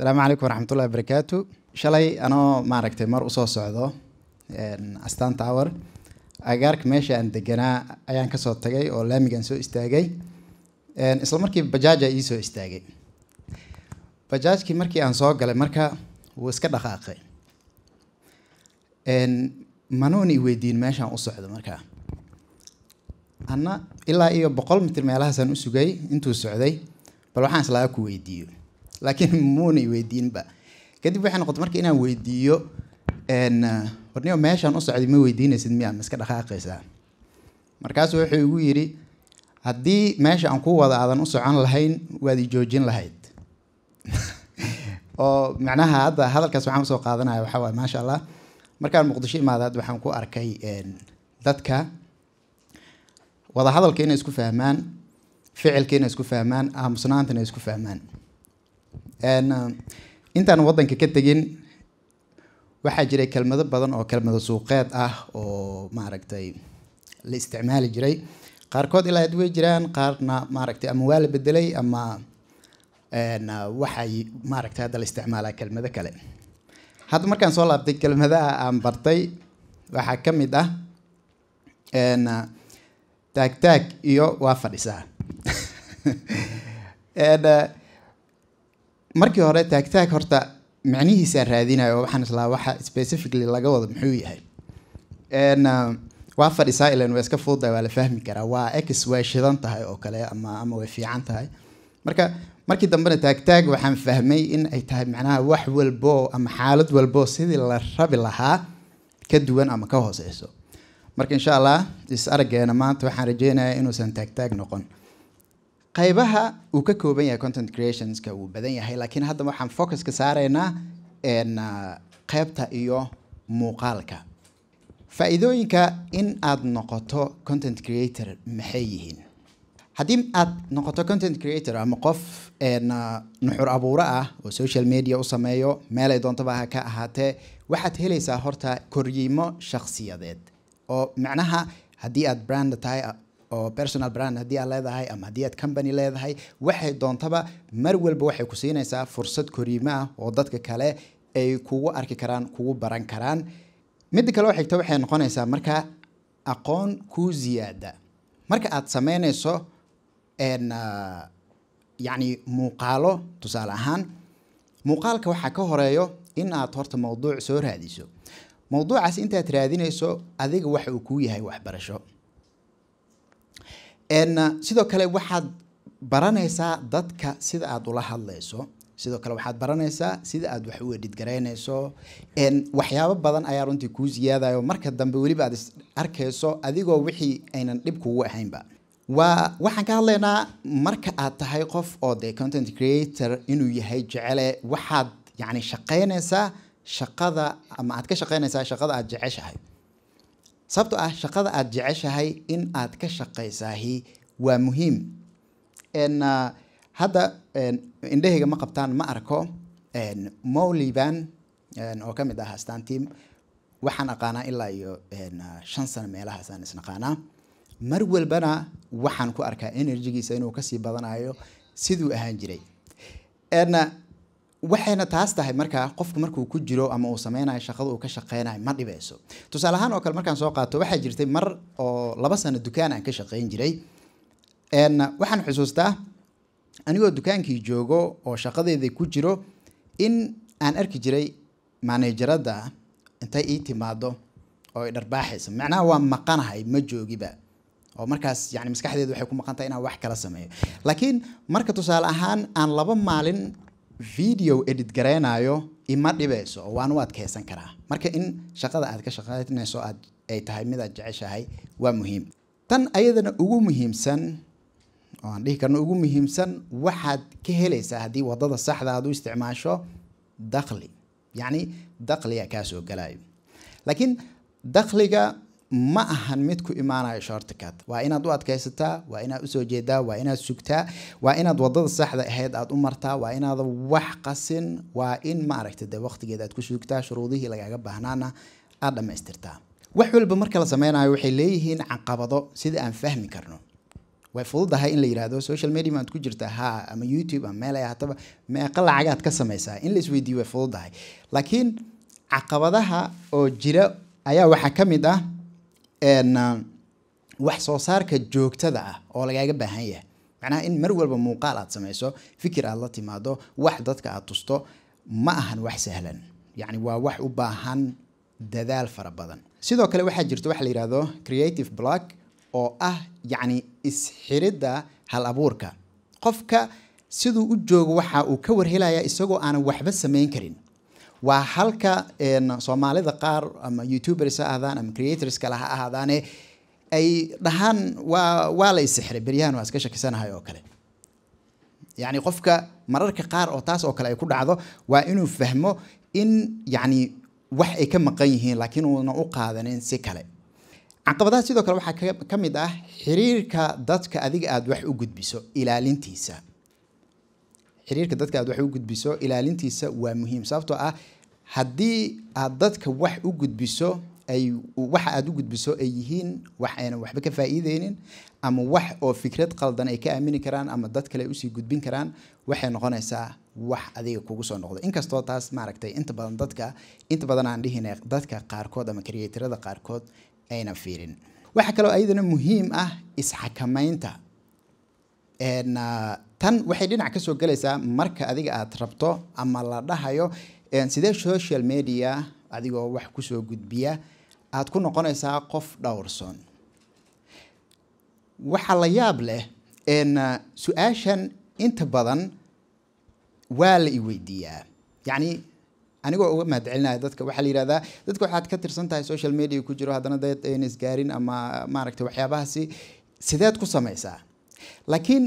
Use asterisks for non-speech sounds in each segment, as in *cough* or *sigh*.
asalaamu calaykum waraxmatullahi ullahi barakaatu shalay anoo maaragtay mar usoo socdo astan tower agaarka meesha aan deganaa ayaan kasoo tagay oo laamigaan soo istaagay isla markii bajaaja iisoo istaagay bajaajkii markii aan soo galay marka wuu iska dhaqaaqay manuun weydiin meeshaan u socdo markaa anna ilaa iyo boqol mitir meelahaasaan u sugay intuu socday bal waxaan islaaga ku weydiiyo laakiin *laughs* muunay weydiinba kadib waxay noqota marka inaan weydiiyo warniyo meeshaan u socday ma weydiinaysid miyaa ma iska dhaqaaqaysaa markaasuu wuxuu igu yidhi haddii meesha aan ku wada aadan u socon lahayn waad i joojin lahayd *laughs* oo macnaha hadda hadalkaas waxaan usoo qaadanaya waxaa waay maasha allah markaan muqdisho imaada hadda waxaan ku arkay dadka wadahadalka inay isku fahmaan ficilka inay isku fahmaan aamusnaanta inay isku fahmaan intaan wadanka ka tegin waxaa jiray kelmado badan oo kelmado suuqeed ah oo maaragtay la isticmaali jiray qaarkood ilaa ad way jiraan qaarna maaragtay ama waa la bedelay ama waxay maaragtay hadda la isticmaalaa kelmado kale hadda markaan soo laabtay kelmadaha aan bartay waxaa ka mid ah taag taag iyo waa fadhisaa *laughs* markii hore taagtaag horta micnihiisaa raadinayo waxaan islaa waxa specifically laga wado muxuu yahay uh, waa fadhisaa ilan waa iska fududahay waa la fahmi karaa waa ex way shidan tahay oo kale ama ama way fiican tahay marka markii dambena taagtaag waxaan fahmay in ay tahay macnaha wax walbo ama xaalad walbo sidii la rabi lahaa ka duwan ama ka hooseyso marka insha allah is araggeena maanta waxaan rajeynayaa inuusan taagtaag noqon qaybaha uu ka kooban yahay content creationska wuu badan yahay laakiin hadda waxaan focuska saaraynaa qaybta iyo muuqaalka faa'iidooyinka in aad noqoto content creator maxay yihiin haddii aad noqoto content creator ama qof n nuxur abuuro ah oo social media u sameeyo meelay doontaba ha ka ahaatee waxaad helaysaa horta koryimo shaqsiyadeed oo macnaha haddii aad brand tahay oo personal brand haddii aad leedahay ama haddii aad company leedahay waxay doontaba mar walba waxay ku siinaysaa fursad koriimo ah oo dadka kale ay kugu arki karaan kugu baran karaan midda kaleo xigta waxay noqonaysaa markaa aqoon kuu ziyaada marka aad sameynayso ah, yacni muuqaalo tusaale ahaan muuqaalka waxaa ka horeeyo in aad horta mowduuc soo raadiso mowduucaas intaad raadinayso adiga waxa uu kuu yahay waxbarasho sidoo kale waxaad baranaysaa dadka sida aada ula hadlayso sidoo kale waxaad baranaysaa sida aad wax u edhidgaraynayso waxyaabo badan ayaa runtii kuu siyaadayo marka dambe weliba aad is arkayso adigoo wixii aynan dhib kugu ahaynba waa waxaan ka hadlaynaa marka aad tahay qof oo de content creator inuu yahay jecele waxaad yani shaqaynaysaa shaqada ama aad ka shaqaynaysaa shaqada aada jeceshahay sababtoo ah shaqada aada jeceshahay in aad ka shaqaysaahi waa muhiim n ah, hadda indhahayga ma qabtaan ma arko mowliban oo ka mid ah astaantiim waxaan aqaanaa ilaa iyo ah, shan sano meelahaasaan isnaqaanaa mar walbana waxaan ku arkaa energigiisa inuu kasii badanayo siduu ahaan jiray ah, waxayna taas tahay markaa qofku markuu ku jiro ama uu sameynayo shaqada uu ka shaqeynayo ma dhibeyso tusaale ahaan oo kale markaan soo qaato waxaa jirtay mar oo laba sano dukaan aan ka shaqeyn jiray waxaan xusuustaa anigoo dukaankii joogo oo shaqadeedii ku jiro in aan arki jiray maanejarada intay ii timaado oo ay dharbaaxaysa macnaha waa maqanahay ma joogiba oo markaas yani maskaxdeedu waxay ku maqan inaan wax kala sameeyo laakiin marka tusaale ahaan aan laba maalin video edit garaynayo ima dhibayso oo waan u adkeysan karaa marka in shaqada aad ka shaqaynayso aad ay tahay midaad jeceshahay waa muhiim tan ayadana ugu muhiimsan oo aan dhihi karno ugu muhiimsan waxaad ka helaysaa haddii waddada saxda aad u isticmaasho dakhli yacni dakhliga kaasoo soo galayo laakiin dakhliga ma ahan mid ku imaanayo shortcut waa inaad u adkaysataa waa inaad usoo jeedaa waa inaad sugtaa waa inaad wadada saxda ahayd aad u martaa waa inaada wax qasin waa in maaragta de waqtigeeda aad ku sugtaa shuruudihii lagaaga baahnaana aad dhamaystirtaa wax walba marka la sameynayo waxay leeyihiin caqabado sida aan fahmi karno way fududahay in la yirahdo social media maad ku jirtaa ha ama youtube ama meel ay ahaataba meeqa lacagaad ka samaysaa in la way fududahay laakiin caqabadaha oo jira ayaa waxaa ka mid ah Ah, wax soo saarka joogtada ah oo lagaaga baahan yahay macnaha in mar walba muuqaal aad samayso fikir aad la timaado wax dadka aad tusto ma ahan wax sahlan yacni waa wax u baahan dadaal fara badan sidoo kale waxaa jirta waxa la yidhaahdo creative block oo ah yacni isxiridda hal abuurka qofka siduu u joogo waxa uu ka warhelayaa isagoo aanan waxba samayn karin waa halka soomaalida qaar ama youtuberska ahaadaan ama creators kale ahaadaane eh, ay dhahaan waa waa la isixray beryahan waa iska shakisanahay oo kale yacni qofka mararka qaar oo taas oo kale ay ku dhacdo waa inuu fahmo in yacni wax ay ka maqan yihiin laakiin uuna u qaadanin si kale caqabadaha sidoo kale waxaa ka mid ah xiriirka dadka adiga aada wax u gudbiso ilaalintiisa xiriirka dadka aad wax u gudbiso ilaalintiisa waa muhiim sababtoo ah haddii aad dadka wax u gudbiso ay waxa aad u gudbiso ay yihiin wax aynan waxba ka faa'iideynin ama wax oo fikrad qaldan ay ka aamini karaan ama dad kale usii gudbin karaan waxay noqonaysaa wax adiga kugu soo noqdo inkastoo taas maaragtay inta badan dadka inta badan aan dhihina dadka qaarkood ama creatorada qaarkood aynan fiirin waxaa kaloo ayadana muhiim ah isxakamaynta tan waxay dhinac kasoo gelaysaa marka adiga aad rabto ama la dhahayo sidee social media adigoo wax kusoo gudbiya aad ku noqonaysaa qof dhowrson waxaa la yaab leh su-aashan inta badan waa la iweydiiyaa yacni anigoo uga mahad dadka waxaa la yihahdaa dadka waxaad ka tirsan tahay social media ku jiro haddana dee isgaarin ama maaragtay waxyaabahaasi sideed ku samaysaa laakiin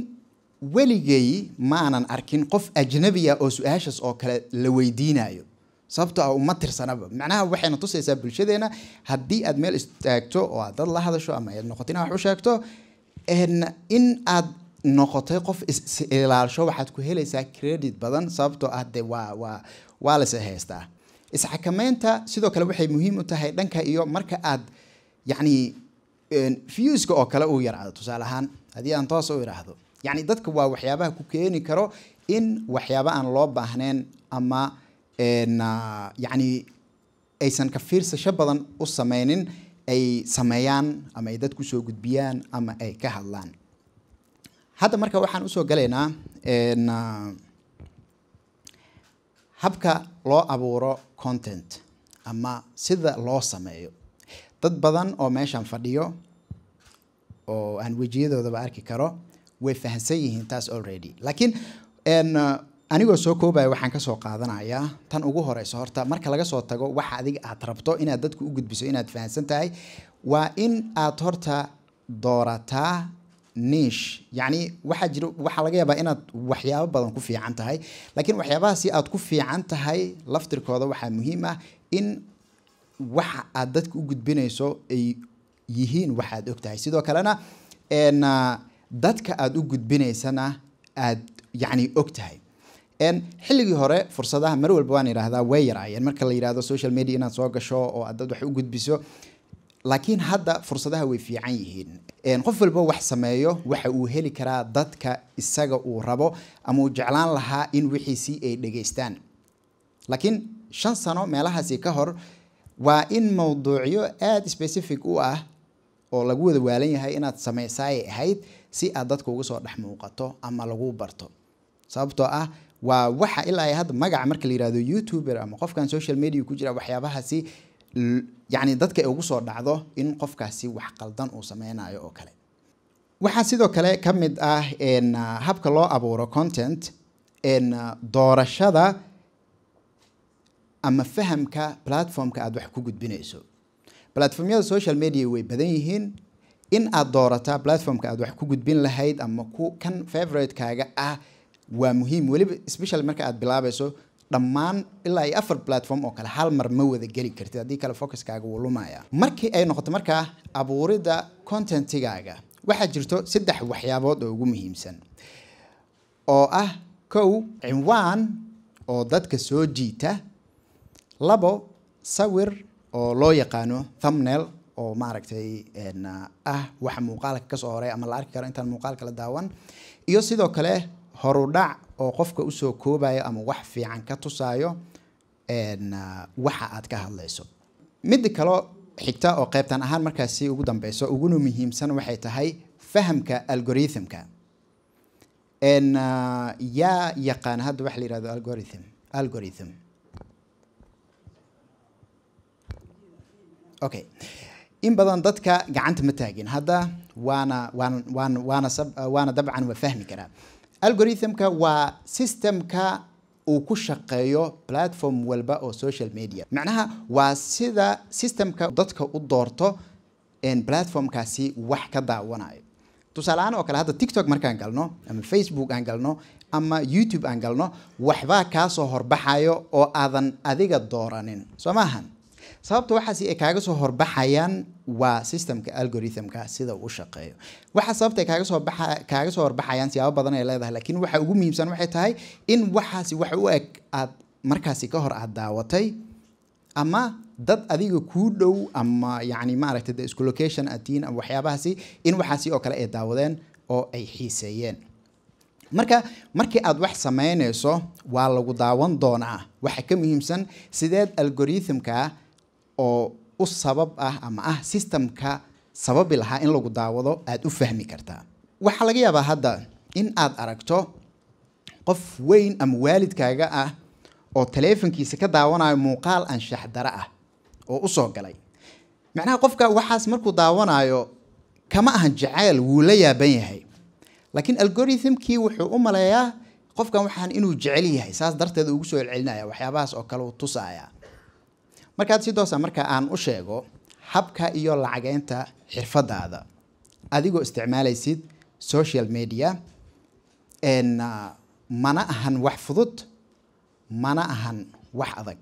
weligay maanan arkin qof ajnabiya oo su-aashaas oo kale la weydiinayo sababto ah uma tirsanaba macnaha waxayna tusaysaa bulshadeena haddii aad meel istaagto oo aad dad la hadasho ama aad noqoto inaa wax u sheegto in aad noqotay qof is-ilaalsho waxaad ku helaysaa credit badan sababtoo ah dee waa waa waa lase haystaa isxakameynta sidoo kale waxay muhiim u tahay dhanka iyo marka aad yacni fuska oo kale u yarcado tusaale ahaan haddii aan toos u idhaahdo yani dadka waa waxyaabaha ku keeni karo in waxyaaba aan loo baahnayn ama ah, yani aysan ka fiirsasho badan u sameynin ay sameeyaan ama ay dadku soo gudbiyaan ama ay ka hadlaan hadda marka waxaan usoo galaynaa ah, habka loo abuuro content ama sida loo sameeyo dad badan oo meeshan fadhiyo oo aan wejiyadoodaba arki karo way fahansan yihiin taas already laakiin uh, anigoo soo koobaya waxaan kasoo qaadanayaa tan ugu horeyso horta marka laga soo tago waxa adiga aad rabto inaad dadku u gudbiso inaad fahansan tahay waa in aad horta doorataa niish yacni waxaa jira waxaa laga yaabaa inaad waxyaabo badan ku fiican tahay laakiin waxyaabahaasi aad ku fiican tahay laftirkooda waxaa muhiim ah in waxa aad dadka u gudbinayso ay yihiin waxaad og tahay sidoo kalena uh, dadka aad u gudbinaysana aada yacni og xilligii hore fursadaha mar walba waan idhaahdaa way yaraayeen marka la yidhahdo social media inaad soo gasho oo aad dad wax u gudbiso laakiin hadda fursadaha way fiican yihiin qof walba wax sameeyo waxa uu heli karaa dadka isaga uu rabo ama uu jeclaan lahaa in wixiisii ay dhegeystaan laakiin shan sano meelahaasi ka hor waa in mawduucyo aada specific u ah oo lagu wada waalan yahay inaad sameysaaye ahayd si aad dadka uga soo dhex muuqato ama lagu barto sababtoo ah waa waxa ilaa hadda magaca marka la yirahdo youtuber ama qofkan social media ku jira waxyaabahaasi yacni dadka ay ugu soo dhacdo in qofkaasi wax qaldan uu sameynayo oo kale waxaa sidoo kale ka mid ah habka loo abuuro content doorashada ama fahamka platformka aad wax ku gudbinayso platformyada social media way badan yihiin in aad doorataa platformka aad wax ku gudbin lahayd ama ku kan favoritekaaga ah waa muhiim weliba special marka aad bilaabayso dhammaan ilaa iyo afar platform oo kale hal mar ma wada geli kartid haddii kale focuskaaga wuu lumaya markii ay noqoto markaa abuuridda contentigaaga waxaa jirto saddex waxyaabood oo ugu muhiimsan oo ah kow cinwaan oo dadka soo jiita labo sawir oo loo yaqaano thumbnail oo maaragtay ah wax muuqaalka kasoo horay ama la arki karo intaan muuqaalka la daawan iyo sidoo kale horudhac oo qofka usoo koobayo ama wax fiican ka tusaayo waxa aad ka hadlayso midda kaleo xigta oo qaybtan ahaan markaasi ugu dambeyso uguna muhiimsan waxay tahay fahamka algorithmka yaa yaqaan hadda waxa la yirahdo algorithm algorithm okay in badan dadka gacanta ma taagin hadda waana dabcan waa fahmi karaa algorithmka waa systemka uu ku shaqeeyo platform walba oo social media macnaha waa sida systemka dadka u doorto platformkaasi wax ka daawanayo tusaaleahaan oo kale hadda tiktok markaan galno ama facebook aan galno ama youtube aan galno waxbaa kaasoo horbaxayo oo aadan adiga dooranin soo maahan sababta waxaas ay kaaga soo horbaxayaan waa systemka algorithmka sida uu shaqeeyo waxa sababta kaaga soo kaaga soo horbaxayaan siyaabo badan ay leedahay laakiin waxa ugu muhiimsan waxay tahay in waxaasi wax u eg aad markaasi ka hor aad daawatay ama dad adiga kuu dhow ama yacni maaragtay de isculocation atiin ama waxyaabahaasi in waxaasi oo kale ay daawadeen oo ay xiiseeyeen marka markii aad wax samaynayso waa lagu daawan doonaa waxa ka muhiimsan sideed algorithmka oo u sabab ah ama ah sistamka sababi lahaa in lagu daawado aada u fahmi kartaa waxaa laga yaabaa hadda in aad aragto qof weyn ama waalidkaaga ah oo taleefankiisa ka daawanayo muuqaal anshax ah oo usoo galay macnaha qofka waxaas markuu daawanayo kama ahan jaceyl wuu la yaaban yahay laakiin algorithmkii wuxuu u maleeyaa qofkan waxaan inuu jecel yahay saas darteed ugu soo celcelinaya waxyaabahaas oo kale uu tusaaya markaad si toosa marka aan u sheego habka iyo lacageynta xirfadaada adigoo isticmaalaysid social media mana ahan wax fudud mana ahan wax adag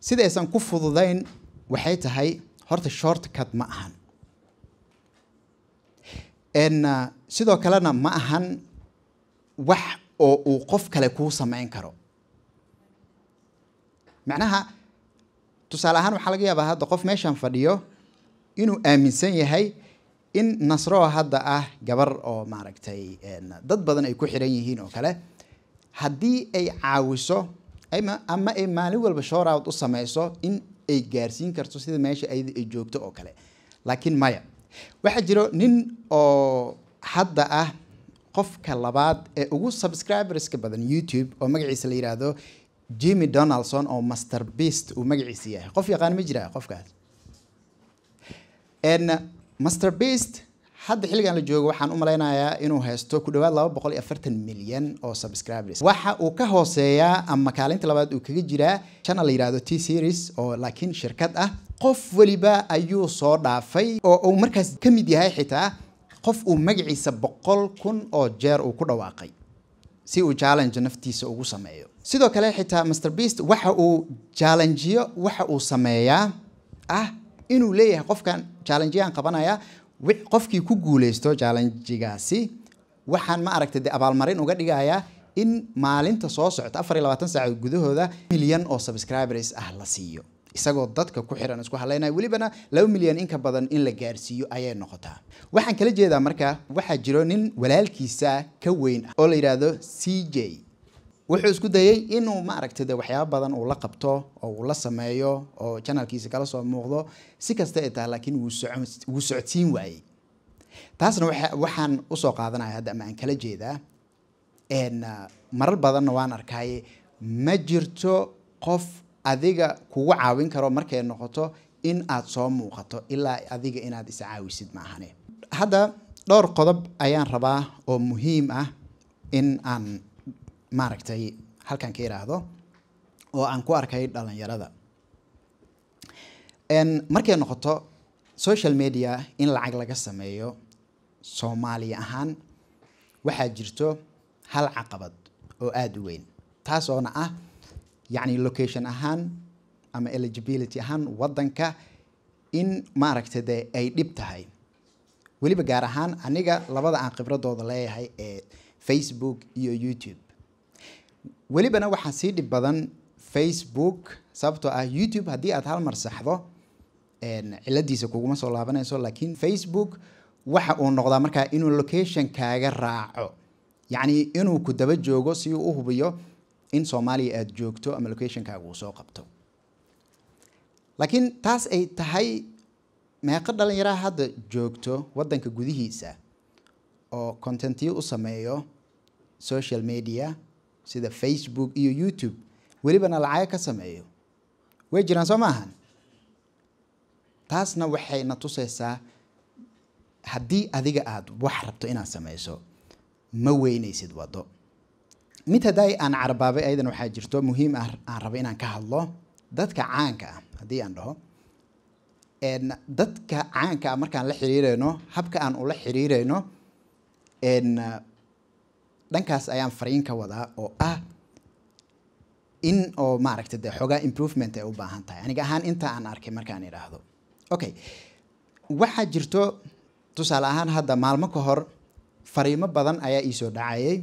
sidaysan ku fududayn waxay tahay horta shortcut ma ahan sidoo kalena ma ahan wax oo uu qof kale kuu samayn karo macnaha tusaale ahaan waxaa laga yaabaa hadda qof meeshaan fadhiyo inuu aaminsan yahay in nasroo hadda ah gabar oo maaragtay dad badan ay ku xiran yihiin oo kale haddii ay caawiso ama ay maalin walba shoorout u samayso in ay gaarsiin karto sida meesha ayada ay joogto oo kale laakiin maya waxaa jiro nin oo hadda ah qofka labaad ee ugu subscriberska badan youtube oo magaciisa la yidhaahdo jimmy donaldson oo master beast uu magaciisa yahay qof yaqaan ma jiraa qofkaas master beast hadda xilligan la joogo waxaan u malaynayaa inuu haysto ku dhawaad laba boqol iyo afartan milyan oo subscribers waxa uu ka hooseeyaa ama kaalinta labaad uu kaga jiraa channel la yidhaahdo t series oo laakiin shirkad ah qof weliba ayuu soo dhaafay oo uu markaas ka mid yahay xitaa qof uu magaciisa boqol kun oo jeer uu ku dhawaaqay si uu challenge naftiisa ugu sameeyo sidoo kale xitaa master beast waxa uu jaalanjiyo waxa uu sameeyaa ah inuu leeyahay qofkan jaalanjiyahan qabanaya qofkii ku guuleysto jaalanjigaasi waxaan ma aragtay dee abaalmarin uga dhigayaa in maalinta soo socota afar iyo labaatan saacadood gudahooda milyan oo subscribers ah la siiyo isagoo dadka ku xiran isku hadlaynaya welibana laba milyan inka badan in la gaarsiiyo ayay noqotaa waxaan kala jeedaa marka waxaa jiro nin walaalkiisa ka weyn ah oo la yidhaahdo c j wuxuu isku dayey inuu maaragta de waxyaaba badan uu la qabto oo uu la sameeyo oo janalkiisa kala soo muuqdo si kasta ay tahay laakiin wuu socodsiin waayey taasna waxaan usoo qaadanaya hadda ama aan kala jeedaa marar badanna waan arkaaye ma jirto qof adiga kugu caawin karo markay noqoto in aad soo muuqato ilaa adiga inaad iscaawisid maahane hadda dhowr qodob ayaan rabaa oo muhiim ah in aan maaragtay halkan ka yidhaahdo oo aan ku arkay dhalinyarada markay noqoto social media in lacag laga sameeyo soomaali ahaan waxaa jirto hal caqabad oo aada u weyn taasoona ah yacni location ahaan ama eligibility ahaan waddanka in maaragta de ay dhib tahay weliba gaar ahaan aniga labada aan khibradooda leeyahay ee facebook iyo youtube welibana waxaa sii dhib badan facebook sababtoo ah youtube haddii aad halmar saxdo ciladiisa kuguma soo laabanayso laakiin facebook waxa uu noqdaa markaa inuu location kaaga raaco yacni inuu ku daba joogo si uu u hubiyo in soomaaliya aada joogto ama locationkaaga uu soo qabto laakiin taas ay tahay meeqo dhallinyaraa hadda joogto waddanka gudihiisa oo contentiyo u sameeyo social media sida facebook iyo youtube welibana lacago ka sameeyo way jiraan soo ma ahan taasna waxay na tuseysaa haddii adiga aad wax rabto inaad sameyso ma weynaysid wado mid haddaa aan carbaabay ayadana waxaa jirto muhiim ah aan rabo inaan ka hadlo dadka caanka ah haddii aan dhaho dadka caanka ah markaan la xiriireyno habka aan ula xiriireyno dhankaas ayaan fariin ka wadaa oo ah in oo maaragta dee xoogaa improvement ay u baahan tahay aniga ahaan inta aan arkay markaan idhaahdo okay waxaa jirto tusaale ahaan hadda maalmo ka hor fariimo badan ayaa iisoo dhacayay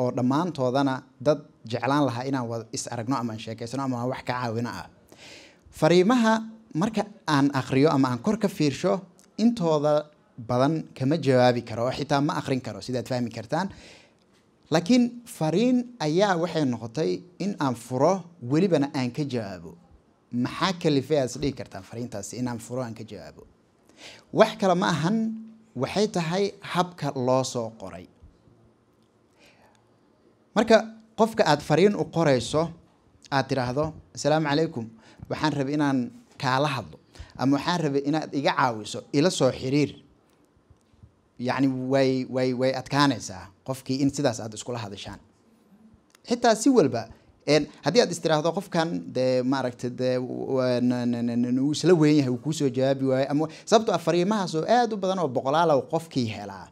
oo dhammaantoodana dad jeclaan lahaa inaan is aragno ama sheekaysano ama aan wax ka caawino ah fariimaha marka aan akriyo ama aan kor ka fiirsho intooda badan kama jawaabi karo oo xitaa ma akrin karo sidaad fahmi kartaan laakiin fariin ayaa waxay noqotay in aan furo welibana aan ka jawaabo maxaa kalifay aas dhihi kartaan fariintaasi in aan furo aan ka jawaabo wax kale ma ahan waxay tahay habka loo soo qoray marka qofka aada fariin u qorayso aad tidhaahdo assalaamu calaykum waxaan rabay inaan kaala hadlo ama waxaan rabay inaad iga caawiso ila soo xiriir yani way way way adkaanaysaa qofkii in sidaas aad iskula hadashaan xitaa si walba haddii aad istiraahdo qofkan dee maaragta dee uu isla weyn yahay uu kuusoo jawaabi waayo ama sababto ah fariimahaasoo aada u badan oo boqolaalow qofkii helaa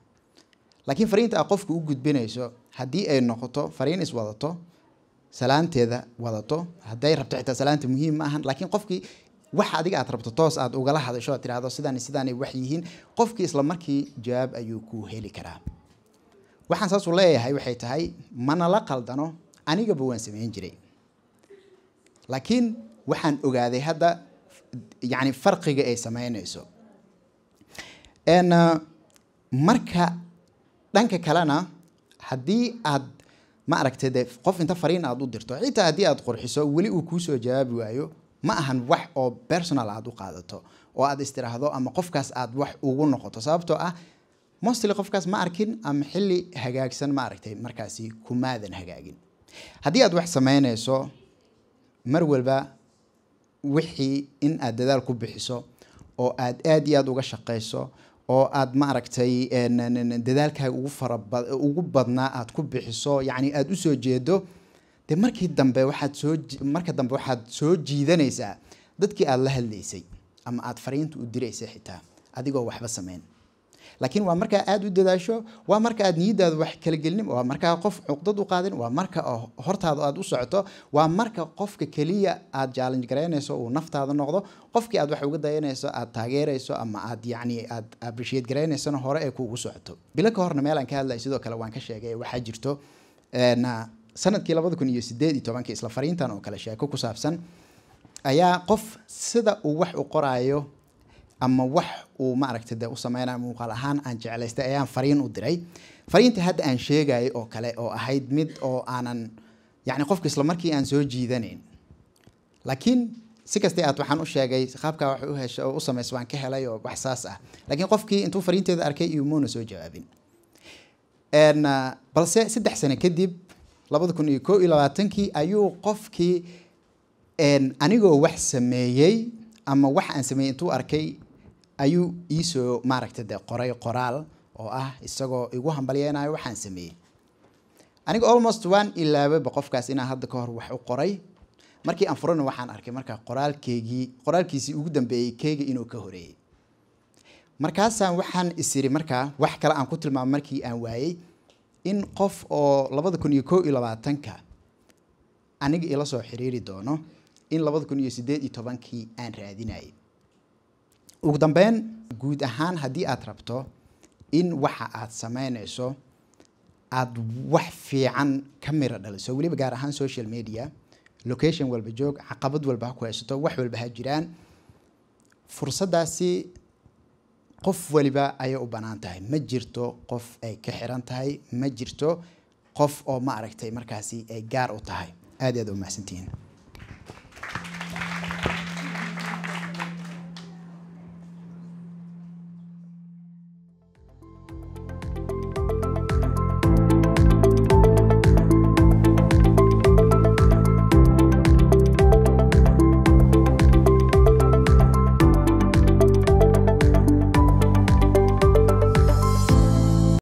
laakiin fariinta aad qofka u gudbinayso haddii ay noqoto fariin iswadato salaanteeda wadato hadday rabto xitaa salaanta muhiim ma ahan laakiin qofkii wax adiga aad rabto toos aad ugala hadasho aad tirahdo sidan sidaanay wax yihiin qofkii isla markii jawaab ayuu ku heli karaa waxaan saasuu leeyahay waxay tahay mana la qaldano anigaba waan sameyn jiray laakiin waxaan ogaaday hadda yani farqiga ay sameynayso ah, marka dhanka kalena haddii aad ma aragtay de qof inta fariin aad u dirto xitaa haddii aad qurxiso weli uu kuusoo jawaabi waayo ma ahan wax oo personal aad u qaadato oo aad istiraahdo ama qofkaas aad wax ugu noqoto sababtoo ah mostly qofkaas ma arkin ama xilli hagaagsan ma aragtay markaasi kumaadan hagaagin haddii aad wax samaynayso mar walba wixii in aad dadaal ku bixiso oo aad aad iyo aad uga shaqayso oo aad ma aragtay dadaalkaaga ugu fara ugu badnaa aad ku bixiso yacni aada usoo jeedo de markii dambe waxaad soo marka dambe waxaad soo jiidanaysaa dadkii aada la hadlaysay ama aada fariinta u diraysay xitaa adigoo waxba samayn laakiin waa markaa aada u dadaasho waa marka aad niyadaada wax kalagelinin waa markaa qof cuqdad u qaadin waa marka hortaada aada u socoto waa marka qofka keliya aada jaalanj garaynayso uu naftaada noqdo qofkii aad wax uga dayanayso aad taageerayso ama aad yacni aad abrishiyeed garaynaysona hore ee kuugu socoto bilo ka horna meel aan ka hadlay sidoo kale waan ka sheegay waxaa jirto eh, sanadkii labada kun iyo sideed iyo tobanki isla fariintan oo kale sheeko ku saabsan ayaa qof sida uu wax u qoraayo ama wax uu maaragta dee u sameynaya muuqaal ahaan aan jeclaystay ayaan fariin u diray fariinta hadda aan sheegayay oo kale oo ahayd mid oo aanan yacni qofka isla markii aan soo jiidanayn laakiin si kastay aad waxaan u sheegay qaabkaa wax u hesha oo u samaysa waan ka helay oo wax saas ah laakiin qofkii intuu fariinteeda arkay iyo muuna soo jawaabin balse saddex sano kadib labada kun iyo ko iyo labaatankii ayuu qofkii anigoo wax sameeyey ama wax aan sameeyey intuu arkay ayuu iisoo maaragta de qoray qoraal oo ah isagoo igu hambalyeynayo waxaan sameeyey aniga almost waan ilaababa qofkaas inaa hadda ka hor wax u qoray markii aan furana waxaan arkay markaa qoraalkeygii qoraalkiisii ugu dambeeyey keyga inuu ka horeeyey markaasaan waxaan isiri markaa wax kale aan ku tilmaamo markii aan waayey in qof oo labada kun iyo koo iyo labaatanka aniga ila soo xiriiri doono in labada kun iyo sideed iyo tobankii aan raadinayay ugu dambeyn guud ahaan haddii aad rabto in waxa aad samaynayso aad wax fiican ka mira dhaliso weliba gaar ahaan social media location walba joog caqabad walba ha ku haysato wax walba ha jiraan fursaddaasi qof waliba ayay u banaan tahay ma jirto qof ay ka xiran tahay ma jirto qof oo ma aragtay markaasi ay gaar u tahay aad aad u mahadsantihiin